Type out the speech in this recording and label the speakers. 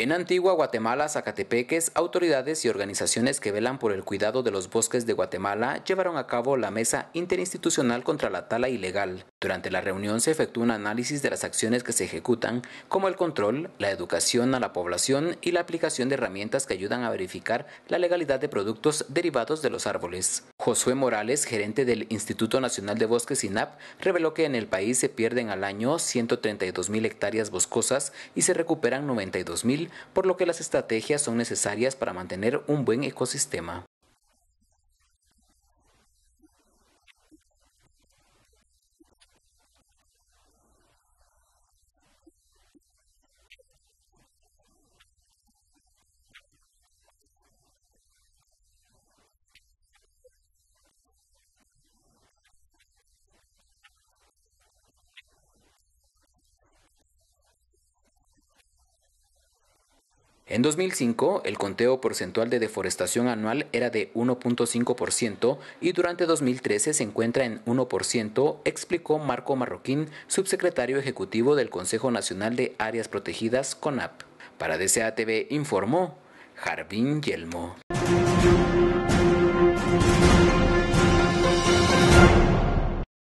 Speaker 1: En Antigua Guatemala, Zacatepeques, autoridades y organizaciones que velan por el cuidado de los bosques de Guatemala llevaron a cabo la mesa interinstitucional contra la tala ilegal, durante la reunión se efectuó un análisis de las acciones que se ejecutan, como el control, la educación a la población y la aplicación de herramientas que ayudan a verificar la legalidad de productos derivados de los árboles. Josué Morales, gerente del Instituto Nacional de Bosques INAP, reveló que en el país se pierden al año 132.000 hectáreas boscosas y se recuperan 92.000, por lo que las estrategias son necesarias para mantener un buen ecosistema. En 2005, el conteo porcentual de deforestación anual era de 1.5% y durante 2013 se encuentra en 1%, explicó Marco Marroquín, subsecretario ejecutivo del Consejo Nacional de Áreas Protegidas, CONAP. Para DCATV informó Jardín Yelmo.